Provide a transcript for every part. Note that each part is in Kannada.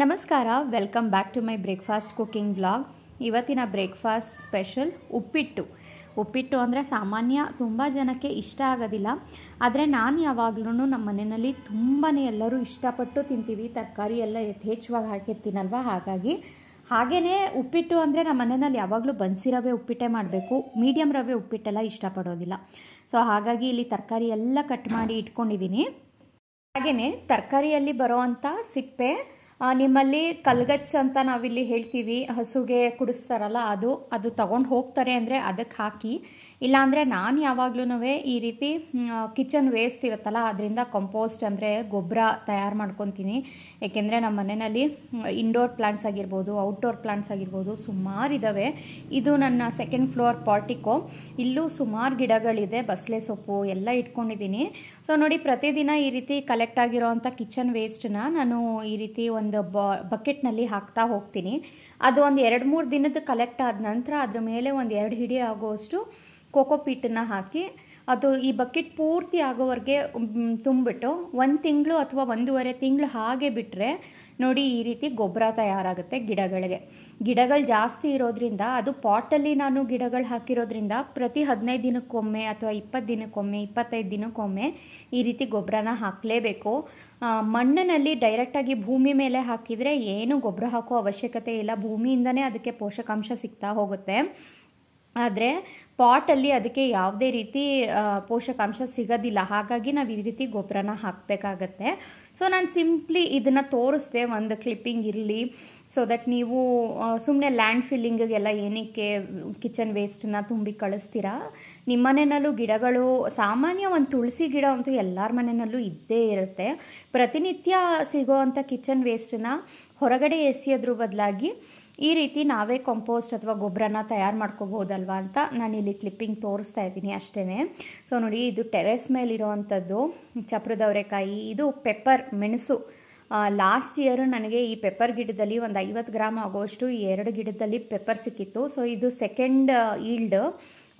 ನಮಸ್ಕಾರ welcome back to my breakfast cooking blog ಇವತ್ತಿನ ಬ್ರೇಕ್ಫಾಸ್ಟ್ ಸ್ಪೆಷಲ್ ಉಪ್ಪಿಟ್ಟು ಉಪ್ಪಿಟ್ಟು ಅಂದರೆ ಸಾಮಾನ್ಯ ತುಂಬ ಜನಕ್ಕೆ ಇಷ್ಟ ಆಗೋದಿಲ್ಲ ಆದರೆ ನಾನು ಯಾವಾಗಲೂ ನಮ್ಮ ಮನೆಯಲ್ಲಿ ತುಂಬಾ ಎಲ್ಲರೂ ಇಷ್ಟಪಟ್ಟು ತಿಂತೀವಿ ತರಕಾರಿ ಎಲ್ಲ ಯಥೇಚ್ಛವಾಗಿ ಹಾಕಿರ್ತೀನಲ್ವ ಹಾಗಾಗಿ ಹಾಗೆಯೇ ಉಪ್ಪಿಟ್ಟು ಅಂದರೆ ನಮ್ಮ ಮನೆಯಲ್ಲಿ ಯಾವಾಗಲೂ ಬನ್ಸಿ ರವೆ ಉಪ್ಪಿಟ್ಟೆ ಮಾಡಬೇಕು ಮೀಡಿಯಮ್ ರವೆ ಉಪ್ಪಿಟ್ಟೆಲ್ಲ ಇಷ್ಟಪಡೋದಿಲ್ಲ ಸೊ ಹಾಗಾಗಿ ಇಲ್ಲಿ ತರಕಾರಿ ಎಲ್ಲ ಕಟ್ ಮಾಡಿ ಇಟ್ಕೊಂಡಿದ್ದೀನಿ ಹಾಗೆಯೇ ತರಕಾರಿಯಲ್ಲಿ ಬರೋವಂಥ ಸಿಪ್ಪೆ ನಿಮ್ಮಲ್ಲಿ ಕಲ್ಗಚ್ಚ ಅಂತ ನಾವಿಲ್ಲಿ ಹೇಳ್ತೀವಿ ಹಸುಗೆ ಕುಡಿಸ್ತಾರಲ್ಲ ಅದು ಅದು ತಗೊಂಡು ಹೋಗ್ತಾರೆ ಅಂದರೆ ಅದಕ್ಕೆ ಹಾಕಿ ಇಲ್ಲಾಂದರೆ ನಾನು ಯಾವಾಗ್ಲೂ ಈ ರೀತಿ ಕಿಚನ್ ವೇಸ್ಟ್ ಇರುತ್ತಲ್ಲ ಅದರಿಂದ ಕಂಪೋಸ್ಟ್ ಅಂದರೆ ಗೊಬ್ಬರ ತಯಾರು ಮಾಡ್ಕೊತೀನಿ ಏಕೆಂದರೆ ನಮ್ಮ ಮನೆಯಲ್ಲಿ ಇಂಡೋರ್ ಪ್ಲಾಂಟ್ಸ್ ಆಗಿರ್ಬೋದು ಔಟ್ಡೋರ್ ಪ್ಲಾಂಟ್ಸ್ ಆಗಿರ್ಬೋದು ಸುಮಾರು ಇದ್ದಾವೆ ಇದು ನನ್ನ ಸೆಕೆಂಡ್ ಫ್ಲೋರ್ ಪಾರ್ಟಿಕೋ ಇಲ್ಲೂ ಸುಮಾರು ಗಿಡಗಳಿದೆ ಬಸಳೆ ಸೊಪ್ಪು ಎಲ್ಲ ಇಟ್ಕೊಂಡಿದ್ದೀನಿ ಸೊ ನೋಡಿ ಪ್ರತಿದಿನ ಈ ರೀತಿ ಕಲೆಕ್ಟ್ ಆಗಿರೋ ಅಂಥ ಕಿಚನ್ ವೇಸ್ಟನ್ನ ನಾನು ಈ ರೀತಿ ಒಂದು ಬಕೆಟ್ನಲ್ಲಿ ಹಾಕ್ತಾ ಹೋಗ್ತೀನಿ ಅದು ಒಂದು ಎರಡು ಮೂರು ದಿನದ ಕಲೆಕ್ಟ್ ಆದ ನಂತರ ಅದ್ರ ಮೇಲೆ ಒಂದು ಎರಡು ಹಿಡಿ ಆಗುವಷ್ಟು ಕೋಕೋ ಹಾಕಿ ಅದು ಈ ಬಕೆಟ್ ಪೂರ್ತಿ ಆಗೋವರೆಗೆ ತುಂಬಿಟ್ಟು ಒಂದು ತಿಂಗಳು ಅಥವಾ ಒಂದೂವರೆ ತಿಂಗಳು ಹಾಗೆ ಬಿಟ್ಟರೆ ನೋಡಿ ಈ ರೀತಿ ಗೊಬ್ಬರ ತಯಾರಾಗುತ್ತೆ ಗಿಡಗಳಿಗೆ ಗಿಡಗಳು ಜಾಸ್ತಿ ಇರೋದ್ರಿಂದ ಅದು ಪಾಟಲ್ಲಿ ನಾನು ಗಿಡಗಳು ಹಾಕಿರೋದ್ರಿಂದ ಪ್ರತಿ ಹದಿನೈದು ದಿನಕ್ಕೊಮ್ಮೆ ಅಥವಾ ಇಪ್ಪತ್ತು ದಿನಕ್ಕೊಮ್ಮೆ ಇಪ್ಪತ್ತೈದು ದಿನಕ್ಕೊಮ್ಮೆ ಈ ರೀತಿ ಗೊಬ್ಬರನ ಹಾಕಲೇಬೇಕು ಮಣ್ಣಿನಲ್ಲಿ ಡೈರೆಕ್ಟಾಗಿ ಭೂಮಿ ಮೇಲೆ ಹಾಕಿದರೆ ಏನು ಗೊಬ್ಬರ ಹಾಕೋ ಅವಶ್ಯಕತೆ ಇಲ್ಲ ಭೂಮಿಯಿಂದನೇ ಅದಕ್ಕೆ ಪೋಷಕಾಂಶ ಸಿಗ್ತಾ ಹೋಗುತ್ತೆ ಆದರೆ ಪಾಟಲ್ಲಿ ಅದಕ್ಕೆ ಯಾವುದೇ ರೀತಿ ಪೋಷಕಾಂಶ ಸಿಗೋದಿಲ್ಲ ಹಾಗಾಗಿ ನಾವು ಈ ರೀತಿ ಗೊಬ್ಬರನ ಹಾಕಬೇಕಾಗತ್ತೆ ಸೊ ನಾನು ಸಿಂಪ್ಲಿ ಇದನ್ನು ತೋರಿಸ್ದೆ ಒಂದು ಕ್ಲಿಪ್ಪಿಂಗ್ ಇರಲಿ ಸೊ ದಟ್ ನೀವು ಸುಮ್ಮನೆ ಲ್ಯಾಂಡ್ ಫಿಲ್ಲಿಂಗಿಗೆಲ್ಲ ಏನಕ್ಕೆ ಕಿಚನ್ ವೇಸ್ಟನ್ನ ತುಂಬಿ ಕಳಿಸ್ತೀರಾ ನಿಮ್ಮ ಮನೆಯಲ್ಲೂ ಗಿಡಗಳು ಸಾಮಾನ್ಯ ಒಂದು ತುಳಸಿ ಗಿಡ ಅಂತೂ ಎಲ್ಲರ ಮನೆಯಲ್ಲೂ ಇದ್ದೇ ಇರುತ್ತೆ ಪ್ರತಿನಿತ್ಯ ಸಿಗೋ ಅಂಥ ಕಿಚನ್ ವೇಸ್ಟನ್ನ ಹೊರಗಡೆ ಎಸೆಯೋದ್ರ ಬದಲಾಗಿ ಈ ರೀತಿ ನಾವೇ ಕಂಪೋಸ್ಟ್ ಅಥವಾ ಗೊಬ್ಬರನ ತಯಾರು ಮಾಡ್ಕೋಬೋದಲ್ವಾ ಅಂತ ನಾನು ಇಲ್ಲಿ ಕ್ಲಿಪ್ಪಿಂಗ್ ತೋರಿಸ್ತಾ ಇದ್ದೀನಿ ಅಷ್ಟೇ ಸೊ ನೋಡಿ ಇದು ಟೆರೆಸ್ ಮೇಲಿರೋವಂಥದ್ದು ಚಪ್ರದವರೆಕಾಯಿ ಇದು ಪೆಪ್ಪರ್ ಮೆಣಸು ಲಾಸ್ಟ್ ಇಯರು ನನಗೆ ಈ ಪೆಪ್ಪರ್ ಗಿಡದಲ್ಲಿ ಒಂದು ಐವತ್ತು ಗ್ರಾಮ್ ಆಗೋಷ್ಟು ಈ ಎರಡು ಗಿಡದಲ್ಲಿ ಪೆಪ್ಪರ್ ಸಿಕ್ಕಿತ್ತು ಸೊ ಇದು ಸೆಕೆಂಡ್ ಈಲ್ಡ್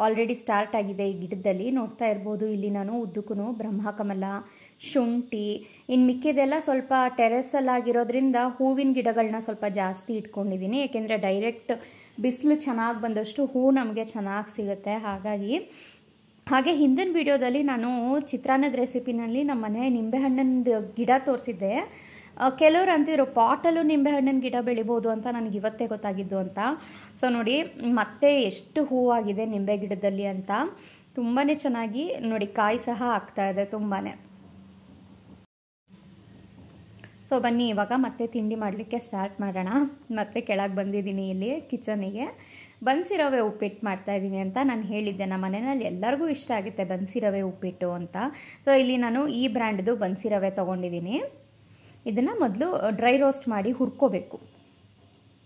ಆಲ್ರೆಡಿ ಸ್ಟಾರ್ಟ್ ಆಗಿದೆ ಈ ಗಿಡದಲ್ಲಿ ನೋಡ್ತಾ ಇರ್ಬೋದು ಇಲ್ಲಿ ನಾನು ಉದ್ದಕ್ಕೂ ಬ್ರಹ್ಮಕಮಲ ಶುಂಠಿ ಇನ್ನು ಮಿಕ್ಕಿದೆಲ್ಲ ಸ್ವಲ್ಪ ಟೆರೆಸಲ್ಲಾಗಿರೋದ್ರಿಂದ ಹೂವಿನ ಗಿಡಗಳನ್ನ ಸ್ವಲ್ಪ ಜಾಸ್ತಿ ಇಟ್ಕೊಂಡಿದ್ದೀನಿ ಏಕೆಂದರೆ ಡೈರೆಕ್ಟ್ ಬಿಸಿಲು ಚೆನ್ನಾಗಿ ಬಂದಷ್ಟು ಹೂ ನಮಗೆ ಚೆನ್ನಾಗಿ ಸಿಗುತ್ತೆ ಹಾಗಾಗಿ ಹಾಗೆ ಹಿಂದಿನ ವಿಡಿಯೋದಲ್ಲಿ ನಾನು ಚಿತ್ರಾನ್ನದ ರೆಸಿಪಿನಲ್ಲಿ ನಮ್ಮ ಮನೆ ನಿಂಬೆಹಣ್ಣಿನ ಗಿಡ ತೋರಿಸಿದ್ದೆ ಕೆಲವರು ಅಂತಿದ್ರು ಪಾಟಲ್ಲೂ ನಿಂಬೆಹಣ್ಣಿನ ಗಿಡ ಬೆಳಿಬೋದು ಅಂತ ನನಗೆ ಇವತ್ತೇ ಗೊತ್ತಾಗಿದ್ದು ಅಂತ ಸೊ ನೋಡಿ ಮತ್ತೆ ಎಷ್ಟು ಹೂವಾಗಿದೆ ನಿಂಬೆ ಗಿಡದಲ್ಲಿ ಅಂತ ತುಂಬಾ ಚೆನ್ನಾಗಿ ನೋಡಿ ಕಾಯಿ ಸಹ ಆಗ್ತಾ ಇದೆ ತುಂಬಾ ಸೊ ಬನ್ನಿ ಇವಾಗ ಮತ್ತೆ ತಿಂಡಿ ಮಾಡಲಿಕ್ಕೆ ಸ್ಟಾರ್ಟ್ ಮಾಡೋಣ ಮತ್ತೆ ಕೆಳಗೆ ಬಂದಿದ್ದೀನಿ ಇಲ್ಲಿ ಕಿಚನಿಗೆ ಬನ್ಸಿರವೆ ಉಪ್ಪಿಟ್ಟು ಮಾಡ್ತಾ ಇದ್ದೀನಿ ಅಂತ ನಾನು ಹೇಳಿದ್ದೆ ನಮ್ಮ ಮನೆಯಲ್ಲಿ ಎಲ್ಲರಿಗೂ ಇಷ್ಟ ಆಗುತ್ತೆ ಬನ್ಸಿರವೆ ಉಪ್ಪಿಟ್ಟು ಅಂತ ಸೊ ಇಲ್ಲಿ ನಾನು ಈ ಬ್ರ್ಯಾಂಡ್ದು ಬನ್ಸಿರವೆ ತೊಗೊಂಡಿದ್ದೀನಿ ಇದನ್ನು ಮೊದಲು ಡ್ರೈ ರೋಸ್ಟ್ ಮಾಡಿ ಹುರ್ಕೋಬೇಕು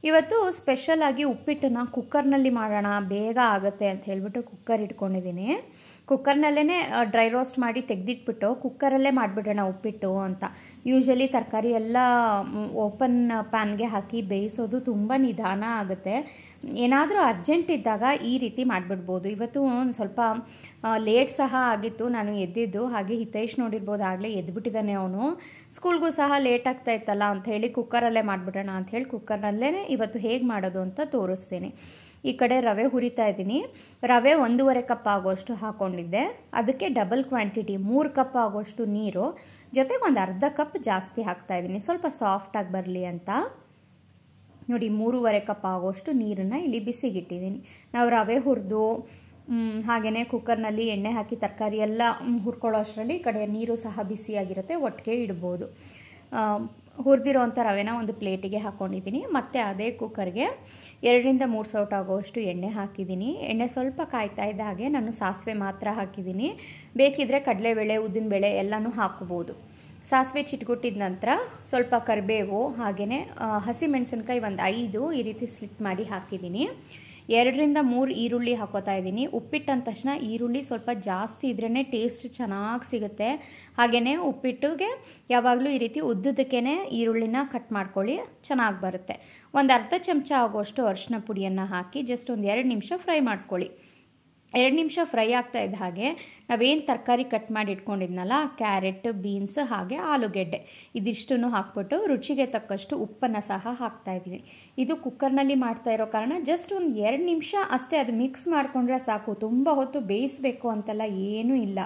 ಇವತ್ತು ಸ್ಪೆಷಲಾಗಿ ಉಪ್ಪಿಟ್ಟನ್ನು ಕುಕ್ಕರ್ನಲ್ಲಿ ಮಾಡೋಣ ಬೇಗ ಆಗುತ್ತೆ ಅಂತ ಹೇಳಿಬಿಟ್ಟು ಕುಕ್ಕರ್ ಇಟ್ಕೊಂಡಿದ್ದೀನಿ ಕುಕ್ಕರ್ನಲ್ಲೇ ಡ್ರೈ ರೋಸ್ಟ್ ಮಾಡಿ ತೆಗೆದಿಟ್ಬಿಟ್ಟು ಕುಕ್ಕರಲ್ಲೇ ಮಾಡಿಬಿಡೋಣ ಉಪ್ಪಿಟ್ಟು ಅಂತ ಯೂಶಲಿ ತರಕಾರಿ ಎಲ್ಲ ಓಪನ್ ಪ್ಯಾನ್ಗೆ ಹಾಕಿ ಬೇಯಿಸೋದು ತುಂಬ ನಿಧಾನ ಆಗುತ್ತೆ ಏನಾದರೂ ಅರ್ಜೆಂಟ್ ಇದ್ದಾಗ ಈ ರೀತಿ ಮಾಡಿಬಿಡ್ಬೋದು ಇವತ್ತು ಒಂದು ಸ್ವಲ್ಪ ಲೇಟ್ ಸಹ ಆಗಿತ್ತು ನಾನು ಎದ್ದಿದ್ದು ಹಾಗೆ ಹಿತೈಷ್ ನೋಡಿರ್ಬೋದು ಆಗಲೇ ಎದ್ಬಿಟ್ಟಿದ್ದಾನೆ ಅವನು ಸ್ಕೂಲ್ಗೂ ಸಹ ಲೇಟ್ ಆಗ್ತಾ ಇತ್ತಲ್ಲ ಅಂತ ಹೇಳಿ ಕುಕ್ಕರಲ್ಲೇ ಮಾಡಿಬಿಡೋಣ ಅಂತ ಹೇಳಿ ಕುಕ್ಕರ್ನಲ್ಲೇ ಇವತ್ತು ಹೇಗೆ ಮಾಡೋದು ಅಂತ ತೋರಿಸ್ತೀನಿ ಈ ಕಡೆ ರವೆ ಹುರಿತಾ ಇದ್ದೀನಿ ರವೆ ಒಂದೂವರೆ ಕಪ್ ಆಗೋಷ್ಟು ಹಾಕ್ಕೊಂಡಿದ್ದೆ ಅದಕ್ಕೆ ಡಬಲ್ ಕ್ವಾಂಟಿಟಿ ಮೂರು ಕಪ್ ಆಗೋಷ್ಟು ನೀರು ಜೊತೆಗೆ ಒಂದು ಅರ್ಧ ಕಪ್ ಜಾಸ್ತಿ ಹಾಕ್ತಾ ಇದ್ದೀನಿ ಸ್ವಲ್ಪ ಸಾಫ್ಟಾಗಿ ಬರಲಿ ಅಂತ ನೋಡಿ ಮೂರುವರೆ ಕಪ್ ಆಗೋಷ್ಟು ನೀರನ್ನು ಇಲ್ಲಿ ಬಿಸಿಗಿಟ್ಟಿದ್ದೀನಿ ನಾವು ರವೆ ಹುರಿದು ಹಾಗೆಯೇ ಕುಕ್ಕರ್ನಲ್ಲಿ ಎಣ್ಣೆ ಹಾಕಿ ತರಕಾರಿ ಎಲ್ಲ ಹುರ್ಕೊಳ್ಳೋ ಅಷ್ಟರಲ್ಲಿ ಈ ಕಡೆ ನೀರು ಸಹ ಬಿಸಿಯಾಗಿರುತ್ತೆ ಒಟ್ಟಿಗೆ ಇಡ್ಬೋದು ಹುರಿದಿರೋ ಅಂಥ ರವೆನ ಒಂದು ಪ್ಲೇಟಿಗೆ ಹಾಕ್ಕೊಂಡಿದ್ದೀನಿ ಮತ್ತು ಅದೇ ಕುಕ್ಕರ್ಗೆ ಎರಡರಿಂದ ಮೂರು ಸೌಟ್ ಆಗೋವಷ್ಟು ಎಣ್ಣೆ ಹಾಕಿದ್ದೀನಿ ಎಣ್ಣೆ ಸ್ವಲ್ಪ ಕಾಯ್ತಾ ಇದ್ದ ಹಾಗೆ ನಾನು ಸಾಸಿವೆ ಮಾತ್ರ ಹಾಕಿದ್ದೀನಿ ಬೇಕಿದ್ದರೆ ಕಡಲೆಬೇಳೆ ಬೇಳೆ ಎಲ್ಲನೂ ಹಾಕ್ಬೋದು ಸಾಸಿವೆ ಚಿಟ್ಗುಟ್ಟಿದ ನಂತರ ಸ್ವಲ್ಪ ಕರಿಬೇವು ಹಾಗೆಯೇ ಹಸಿಮೆಣಸಿನ್ಕಾಯಿ ಒಂದು ಐದು ಈ ರೀತಿ ಸ್ಲಿಟ್ ಮಾಡಿ ಹಾಕಿದ್ದೀನಿ ಎರಡರಿಂದ ಮೂರು ಈರುಳ್ಳಿ ಹಾಕೋತಾ ಇದ್ದೀನಿ ಉಪ್ಪಿಟ್ಟು ಅಂದ ತಕ್ಷಣ ಈರುಳ್ಳಿ ಸ್ವಲ್ಪ ಜಾಸ್ತಿ ಇದ್ರೇ ಟೇಸ್ಟ್ ಚೆನ್ನಾಗಿ ಸಿಗುತ್ತೆ ಹಾಗೆಯೇ ಉಪ್ಪಿಟ್ಟಿಗೆ ಯಾವಾಗಲೂ ಈ ರೀತಿ ಉದ್ದದಕ್ಕೇ ಈರುಳ್ಳಿನ ಕಟ್ ಮಾಡ್ಕೊಳ್ಳಿ ಚೆನ್ನಾಗಿ ಬರುತ್ತೆ ಒಂದು ಅರ್ಧ ಚಮಚ ಆಗುವಷ್ಟು ಅರಿಶಿನ ಪುಡಿಯನ್ನು ಹಾಕಿ ಜಸ್ಟ್ ಒಂದು ಎರಡು ನಿಮಿಷ ಫ್ರೈ ಮಾಡ್ಕೊಳ್ಳಿ ಎರಡು ನಿಮಿಷ ಫ್ರೈ ಆಗ್ತಾ ಇದ್ದ ಹಾಗೆ ನಾವೇನು ತರಕಾರಿ ಕಟ್ ಮಾಡಿ ಇಟ್ಕೊಂಡಿದ್ನಲ್ಲ ಕ್ಯಾರೆಟ್ ಬೀನ್ಸ್ ಹಾಗೆ ಆಲೂಗೆಡ್ಡೆ ಇದಿಷ್ಟನ್ನು ಹಾಕ್ಬಿಟ್ಟು ರುಚಿಗೆ ತಕ್ಕಷ್ಟು ಉಪ್ಪನ್ನು ಸಹ ಹಾಕ್ತಾ ಇದ್ದೀವಿ ಇದು ಕುಕ್ಕರ್ನಲ್ಲಿ ಮಾಡ್ತಾ ಇರೋ ಕಾರಣ ಜಸ್ಟ್ ಒಂದು ಎರಡು ನಿಮಿಷ ಅಷ್ಟೇ ಅದು ಮಿಕ್ಸ್ ಮಾಡಿಕೊಂಡ್ರೆ ಸಾಕು ತುಂಬ ಹೊತ್ತು ಬೇಯಿಸಬೇಕು ಅಂತೆಲ್ಲ ಏನೂ ಇಲ್ಲ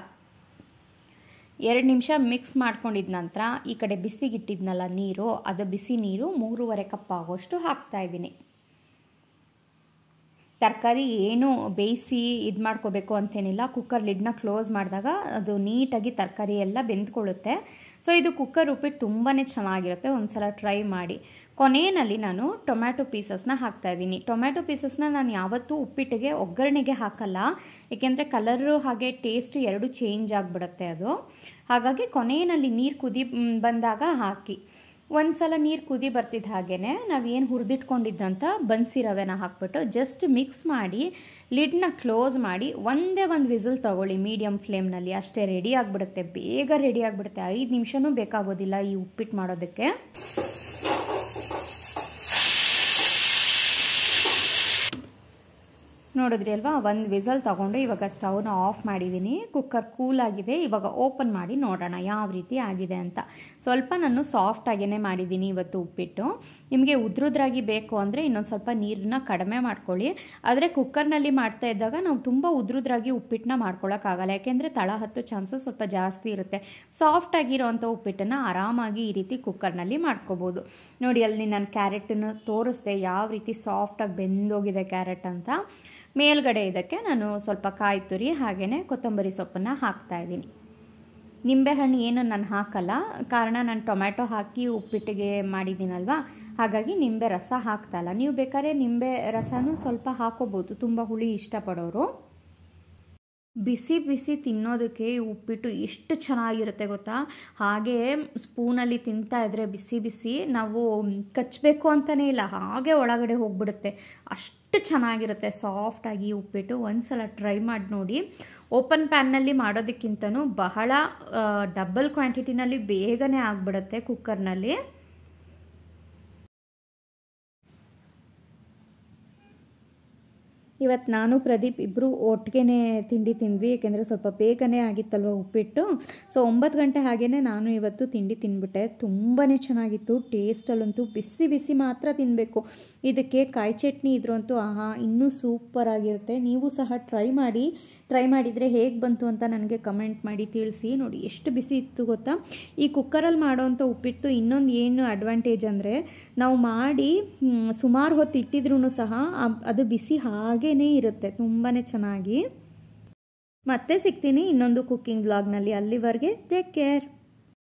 ಎರಡು ನಿಮಿಷ ಮಿಕ್ಸ್ ಮಾಡ್ಕೊಂಡಿದ ನಂತರ ಈ ಕಡೆ ಬಿಸಿಗಿಟ್ಟಿದ್ನಲ್ಲ ನೀರು ಅದು ಬಿಸಿ ನೀರು ಮೂರುವರೆ ಕಪ್ ಆಗೋಷ್ಟು ಹಾಕ್ತಾಯಿದ್ದೀನಿ ತರಕಾರಿ ಏನು ಬೇಯಿಸಿ ಇದು ಮಾಡ್ಕೋಬೇಕು ಅಂತೇನಿಲ್ಲ ಕುಕ್ಕರ್ ಲಿಡ್ನ ಕ್ಲೋಸ್ ಮಾಡಿದಾಗ ಅದು ನೀಟಾಗಿ ತರಕಾರಿ ಎಲ್ಲ ಬೆಂದ್ಕೊಳ್ಳುತ್ತೆ ಸೊ ಇದು ಕುಕ್ಕರ್ ಉಪ್ಪಿಟ್ಟು ತುಂಬಾ ಚೆನ್ನಾಗಿರುತ್ತೆ ಒಂದು ಸಲ ಟ್ರೈ ಮಾಡಿ ಕೊನೆಯಲ್ಲಿ ನಾನು ಟೊಮ್ಯಾಟೊ ಪೀಸಸ್ನ ಹಾಕ್ತಾಯಿದ್ದೀನಿ ಟೊಮ್ಯಾಟೊ ಪೀಸಸ್ನ ನಾನು ಯಾವತ್ತೂ ಉಪ್ಪಿಟ್ಟಿಗೆ ಒಗ್ಗರಣೆಗೆ ಹಾಕಲ್ಲ ಏಕೆಂದರೆ ಕಲರು ಹಾಗೆ ಟೇಸ್ಟ್ ಎರಡು ಚೇಂಜ್ ಆಗಿಬಿಡುತ್ತೆ ಅದು ಹಾಗಾಗಿ ಕೊನೆಯಲ್ಲಿ ನೀರು ಕುದಿ ಬಂದಾಗ ಹಾಕಿ ಒಂದು ಸಲ ನೀರು ಕುದಿ ಬರ್ತಿದ್ದ ಹಾಗೇ ನಾವೇನು ಹುರಿದಿಟ್ಕೊಂಡಿದ್ದಂಥ ಬನ್ಸಿ ರವೆನ ಹಾಕ್ಬಿಟ್ಟು ಜಸ್ಟ್ ಮಿಕ್ಸ್ ಮಾಡಿ ಲಿಡ್ನ ಕ್ಲೋಸ್ ಮಾಡಿ ಒಂದೇ ಒಂದು ವಿಸಿಲ್ ತೊಗೊಳ್ಳಿ ಮೀಡಿಯಮ್ ಫ್ಲೇಮ್ನಲ್ಲಿ ಅಷ್ಟೇ ರೆಡಿ ಆಗಿಬಿಡುತ್ತೆ ಬೇಗ ರೆಡಿ ಆಗಿಬಿಡುತ್ತೆ ಐದು ನಿಮಿಷನೂ ಬೇಕಾಗೋದಿಲ್ಲ ಈ ಉಪ್ಪಿಟ್ಟು ಮಾಡೋದಕ್ಕೆ ನೋಡಿದ್ರಿ ಅಲ್ವಾ ಒಂದು ವಿಸಲ್ ತೊಗೊಂಡು ಇವಾಗ ಸ್ಟವ್ನ ಆಫ್ ಮಾಡಿದ್ದೀನಿ ಕುಕ್ಕರ್ ಕೂಲ್ ಆಗಿದೆ ಇವಾಗ ಓಪನ್ ಮಾಡಿ ನೋಡೋಣ ಯಾವ ರೀತಿ ಆಗಿದೆ ಅಂತ ಸ್ವಲ್ಪ ನಾನು ಸಾಫ್ಟಾಗೇ ಮಾಡಿದ್ದೀನಿ ಇವತ್ತು ಉಪ್ಪಿಟ್ಟು ನಿಮಗೆ ಉದ್ರುದ್ರಾಗಿ ಬೇಕು ಅಂದರೆ ಇನ್ನೊಂದು ಸ್ವಲ್ಪ ನೀರನ್ನ ಕಡಿಮೆ ಮಾಡ್ಕೊಳ್ಳಿ ಆದರೆ ಕುಕ್ಕರ್ನಲ್ಲಿ ಮಾಡ್ತಾ ಇದ್ದಾಗ ನಾವು ತುಂಬ ಉದ್ರುದ್ರಾಗಿ ಉಪ್ಪಿಟ್ಟನ್ನ ಮಾಡ್ಕೊಳ್ಳೋಕ್ಕಾಗಲ್ಲ ಯಾಕೆಂದರೆ ತಳ ಹತ್ತು ಚಾನ್ಸಸ್ ಸ್ವಲ್ಪ ಜಾಸ್ತಿ ಇರುತ್ತೆ ಸಾಫ್ಟ್ ಉಪ್ಪಿಟ್ಟನ್ನು ಆರಾಮಾಗಿ ಈ ರೀತಿ ಕುಕ್ಕರ್ನಲ್ಲಿ ಮಾಡ್ಕೋಬೋದು ನೋಡಿ ಅಲ್ಲಿ ನಾನು ಕ್ಯಾರೆಟನ್ನು ತೋರಿಸ್ದೆ ಯಾವ ರೀತಿ ಸಾಫ್ಟಾಗಿ ಬೆಂದೋಗಿದೆ ಕ್ಯಾರೆಟ್ ಅಂತ ಮೇಲ್ಗಡೆ ಇದಕ್ಕೆ ನಾನು ಸ್ವಲ್ಪ ಕಾಯಿ ತುರಿ ಹಾಗೆಯೇ ಕೊತ್ತಂಬರಿ ಸೊಪ್ಪನ್ನು ಹಾಕ್ತಾಯಿದ್ದೀನಿ ನಿಂಬೆಹಣ್ಣು ಏನು ನಾನು ಹಾಕಲ್ಲ ಕಾರಣ ನಾನು ಟೊಮ್ಯಾಟೊ ಹಾಕಿ ಉಪ್ಪಿಟ್ಟಿಗೆ ಮಾಡಿದ್ದೀನಲ್ವ ಹಾಗಾಗಿ ನಿಂಬೆ ರಸ ಹಾಕ್ತಾಯಿಲ್ಲ ನೀವು ಬೇಕಾದ್ರೆ ನಿಂಬೆ ರಸನೂ ಸ್ವಲ್ಪ ಹಾಕೋಬೋದು ತುಂಬ ಹುಳಿ ಇಷ್ಟಪಡೋರು ಬಿಸಿ ಬಿಸಿ ತಿನ್ನೋದಕ್ಕೆ ಉಪ್ಪಿಟ್ಟು ಎಷ್ಟು ಚೆನ್ನಾಗಿರುತ್ತೆ ಗೊತ್ತಾ ಹಾಗೆ ಸ್ಪೂನಲ್ಲಿ ತಿಂತಾ ಇದ್ರೆ ಬಿಸಿ ಬಿಸಿ ನಾವು ಕಚ್ಚಬೇಕು ಅಂತಲೇ ಇಲ್ಲ ಹಾಗೆ ಒಳಗಡೆ ಹೋಗ್ಬಿಡುತ್ತೆ ಅಷ್ಟು ಚೆನ್ನಾಗಿರುತ್ತೆ ಸಾಫ್ಟಾಗಿ ಉಪ್ಪಿಟ್ಟು ಒಂದ್ಸಲ ಟ್ರೈ ಮಾಡಿ ನೋಡಿ ಓಪನ್ ಪ್ಯಾನ್ನಲ್ಲಿ ಮಾಡೋದಕ್ಕಿಂತನೂ ಬಹಳ ಡಬಲ್ ಕ್ವಾಂಟಿಟಿನಲ್ಲಿ ಬೇಗನೆ ಆಗಿಬಿಡುತ್ತೆ ಕುಕ್ಕರ್ನಲ್ಲಿ ಇವತ್ತು ನಾನು ಪ್ರದೀಪ್ ಇಬ್ಬರು ಒಟ್ಟಿಗೆ ತಿಂಡಿ ತಿಂದ್ವಿ ಏಕೆಂದರೆ ಸ್ವಲ್ಪ ಬೇಗನೆ ಆಗಿತ್ತಲ್ವ ಉಪ್ಪಿಟ್ಟು ಸೊ ಒಂಬತ್ತು ಗಂಟೆ ಹಾಗೇ ನಾನು ಇವತ್ತು ತಿಂಡಿ ತಿಂದ್ಬಿಟ್ಟೆ ತುಂಬಾ ಚೆನ್ನಾಗಿತ್ತು ಟೇಸ್ಟಲ್ಲಂತೂ ಬಿಸಿ ಬಿಸಿ ಮಾತ್ರ ತಿನ್ನಬೇಕು ಇದಕ್ಕೆ ಕಾಯಿ ಚಟ್ನಿ ಇದ್ರಂತೂ ಆಹಾ ಇನ್ನೂ ಆಗಿರುತ್ತೆ ನೀವು ಸಹ ಟ್ರೈ ಮಾಡಿ ಟ್ರೈ ಮಾಡಿದರೆ ಹೇಗೆ ಬಂತು ಅಂತ ನನಗೆ ಕಮೆಂಟ್ ಮಾಡಿ ತಿಳಿಸಿ ನೋಡಿ ಎಷ್ಟು ಬಿಸಿ ಇತ್ತು ಗೊತ್ತಾ ಈ ಕುಕ್ಕರಲ್ಲಿ ಮಾಡೋವಂಥ ಉಪ್ಪಿಟ್ಟು ಇನ್ನೊಂದು ಏನು ಅಡ್ವಾಂಟೇಜ್ ಅಂದರೆ ನಾವು ಮಾಡಿ ಸುಮಾರು ಹೊತ್ತು ಇಟ್ಟಿದ್ರೂ ಸಹ ಅದು ಬಿಸಿ ಹಾಗೇ ಇರುತ್ತೆ ತುಂಬಾ ಚೆನ್ನಾಗಿ ಮತ್ತೆ ಸಿಗ್ತೀನಿ ಇನ್ನೊಂದು ಕುಕ್ಕಿಂಗ್ ಬ್ಲಾಗ್ನಲ್ಲಿ ಅಲ್ಲಿವರೆಗೆ ಟೇಕ್ ಕೇರ್